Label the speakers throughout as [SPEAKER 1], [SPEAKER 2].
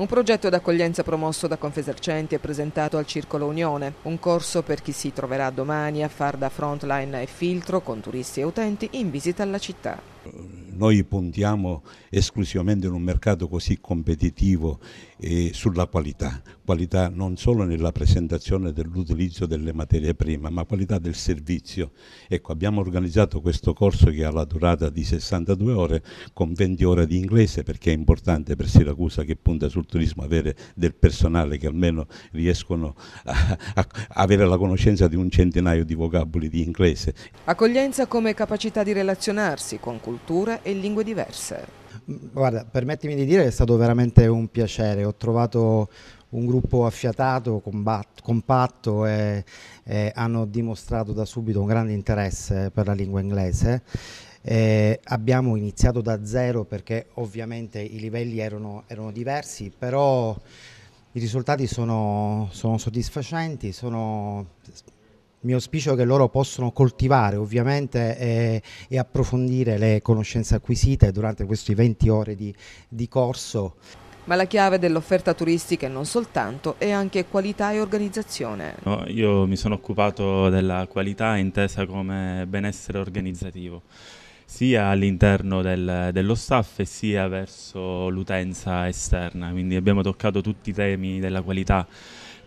[SPEAKER 1] Un progetto d'accoglienza promosso da Confesercenti e presentato al Circolo Unione, un corso per chi si troverà domani a far da frontline e filtro con turisti e utenti in visita alla città
[SPEAKER 2] noi puntiamo esclusivamente in un mercato così competitivo eh, sulla qualità, qualità non solo nella presentazione dell'utilizzo delle materie prime, ma qualità del servizio. Ecco, abbiamo organizzato questo corso che ha la durata di 62 ore con 20 ore di inglese perché è importante per Siracusa che punta sul turismo avere del personale che almeno riescono a, a avere la conoscenza di un centinaio di vocaboli di inglese.
[SPEAKER 1] Accoglienza come capacità di relazionarsi con cultura e e lingue diverse.
[SPEAKER 3] Mm, guarda, permettimi di dire che è stato veramente un piacere, ho trovato un gruppo affiatato, compatto e, e hanno dimostrato da subito un grande interesse per la lingua inglese. Eh, abbiamo iniziato da zero perché ovviamente i livelli erano, erano diversi, però i risultati sono, sono soddisfacenti, sono mio auspicio è che loro possano coltivare ovviamente eh, e approfondire le conoscenze acquisite durante queste 20 ore di, di corso.
[SPEAKER 1] Ma la chiave dell'offerta turistica è non soltanto è anche qualità e organizzazione.
[SPEAKER 4] No, io mi sono occupato della qualità intesa come benessere organizzativo sia all'interno del, dello staff e sia verso l'utenza esterna, quindi abbiamo toccato tutti i temi della qualità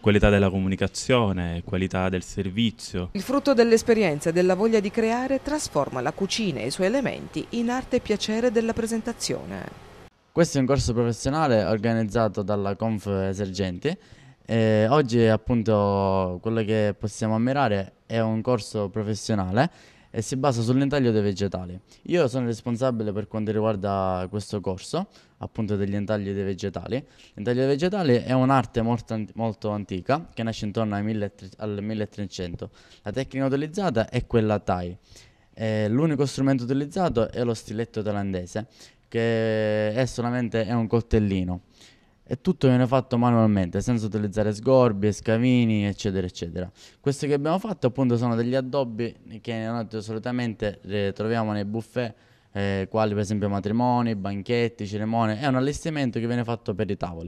[SPEAKER 4] qualità della comunicazione, qualità del servizio.
[SPEAKER 1] Il frutto dell'esperienza e della voglia di creare trasforma la cucina e i suoi elementi in arte e piacere della
[SPEAKER 5] presentazione. Questo è un corso professionale organizzato dalla Conf Esergenti e oggi appunto quello che possiamo ammirare è un corso professionale e si basa sull'intaglio dei vegetali. Io sono responsabile per quanto riguarda questo corso, appunto degli intagli dei vegetali. L'intaglio dei vegetali è un'arte molto, molto, antica che nasce intorno al 1300. La tecnica utilizzata è quella Thai. Eh, l'unico strumento utilizzato è lo stiletto thailandese, che è solamente è un coltellino e tutto viene fatto manualmente, senza utilizzare sgorbie, scavini, eccetera, eccetera. Questi che abbiamo fatto appunto sono degli addobbi che solitamente eh, troviamo nei buffet, eh, quali per esempio matrimoni, banchetti, cerimonie, è un allestimento che viene fatto per i tavoli.